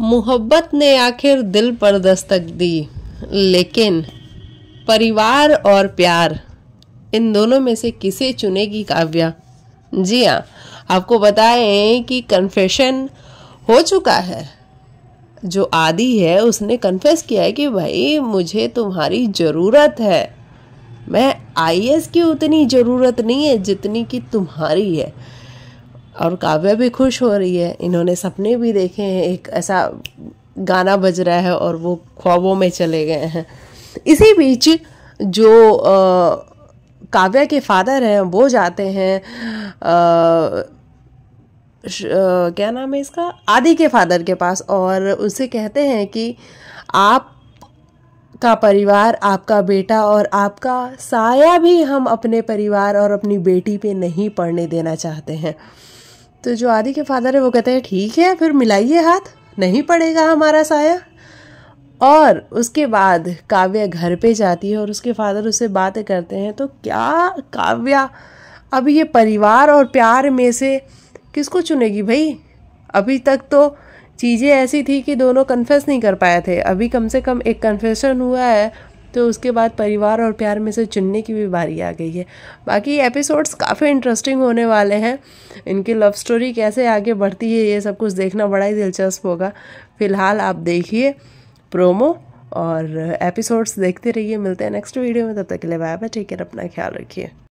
मोहब्बत ने आखिर दिल पर दस्तक दी लेकिन परिवार और प्यार इन दोनों में से किसे चुनेगी काव्या जी हाँ आपको बताएं कि कन्फेशन हो चुका है जो आदि है उसने कन्फेस किया है कि भाई मुझे तुम्हारी ज़रूरत है मैं आई की उतनी ज़रूरत नहीं है जितनी कि तुम्हारी है और काव्या भी खुश हो रही है इन्होंने सपने भी देखे हैं एक ऐसा गाना बज रहा है और वो ख्वाबों में चले गए हैं इसी बीच जो आ, काव्या के फादर हैं वो जाते हैं आ, क्या नाम है इसका आदि के फादर के पास और उनसे कहते हैं कि आप का परिवार आपका बेटा और आपका साया भी हम अपने परिवार और अपनी बेटी पे नहीं पढ़ने देना चाहते हैं तो जो आदि के फादर है वो कहते हैं ठीक है फिर मिलाइए हाथ नहीं पड़ेगा हमारा साया और उसके बाद काव्या घर पे जाती है और उसके फादर उससे बातें करते हैं तो क्या काव्या अब ये परिवार और प्यार में से किसको चुनेगी भाई अभी तक तो चीज़ें ऐसी थी कि दोनों कन्फेस नहीं कर पाए थे अभी कम से कम एक कन्फेशन हुआ है तो उसके बाद परिवार और प्यार में से चुनने की भी बारी आ गई है बाकी एपिसोड्स काफ़ी इंटरेस्टिंग होने वाले हैं इनकी लव स्टोरी कैसे आगे बढ़ती है ये सब कुछ देखना बड़ा ही दिलचस्प होगा फिलहाल आप देखिए प्रोमो और एपिसोड्स देखते रहिए मिलते हैं नेक्स्ट वीडियो में तब तक के लिए बाय बाय टेक केयर अपना ख्याल रखिए